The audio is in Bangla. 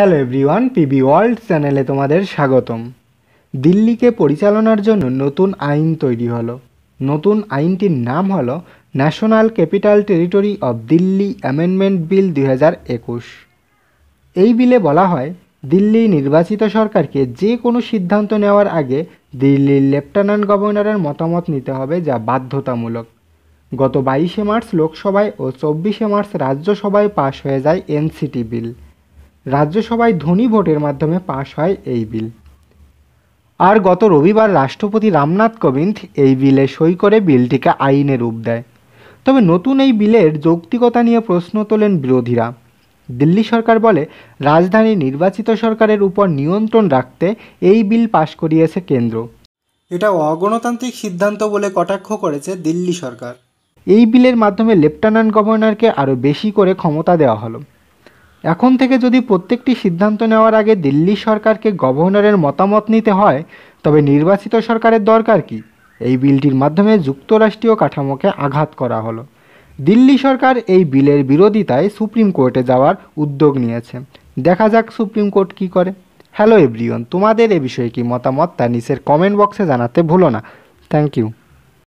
হ্যালো এভরিওয়ান পিবি ওয়ার্ল্ড চ্যানেলে তোমাদের স্বাগতম দিল্লিকে পরিচালনার জন্য নতুন আইন তৈরি হলো নতুন আইনটির নাম হলো national capital territory of Delhi amendment bill দু এই বিলে বলা হয় দিল্লি নির্বাচিত সরকারকে যে কোনো সিদ্ধান্ত নেওয়ার আগে দিল্লির লেফটেন্যান্ট গভর্নরের মতামত নিতে হবে যা বাধ্যতামূলক গত বাইশে মার্চ লোকসভায় ও চব্বিশে মার্চ রাজ্যসভায় পাশ হয়ে যায় এনসিটি বিল রাজ্যসভায় ধনী ভোটের মাধ্যমে পাশ হয় এই বিল আর গত রবিবার রাষ্ট্রপতি রামনাথ কোবিন্দ এই বিলে সই করে বিলটিকে আইনে রূপ দেয় তবে নতুন এই বিলের যৌক্তিকতা নিয়ে প্রশ্ন তোলেন বিরোধীরা দিল্লি সরকার বলে রাজধানী নির্বাচিত সরকারের উপর নিয়ন্ত্রণ রাখতে এই বিল পাশ করিয়েছে কেন্দ্র এটা অগণতান্ত্রিক সিদ্ধান্ত বলে কটাক্ষ করেছে দিল্লি সরকার এই বিলের মাধ্যমে লেফটেন্যান্ট গভর্নরকে আরও বেশি করে ক্ষমতা দেওয়া হলো এখন থেকে যদি প্রত্যেকটি সিদ্ধান্ত নেওয়ার আগে দিল্লি সরকারকে গভর্নরের মতামত নিতে হয় তবে নির্বাচিত সরকারের দরকার কি এই বিলটির মাধ্যমে যুক্তরাষ্ট্রীয় কাঠামোকে আঘাত করা হলো দিল্লি সরকার এই বিলের বিরোধিতায় সুপ্রিম কোর্টে যাওয়ার উদ্যোগ নিয়েছে দেখা যাক সুপ্রিম কোর্ট কি করে হ্যালো এভরিওন তোমাদের এ বিষয়ে কি মতামত তা নিচের কমেন্ট বক্সে জানাতে ভুলো না থ্যাংক ইউ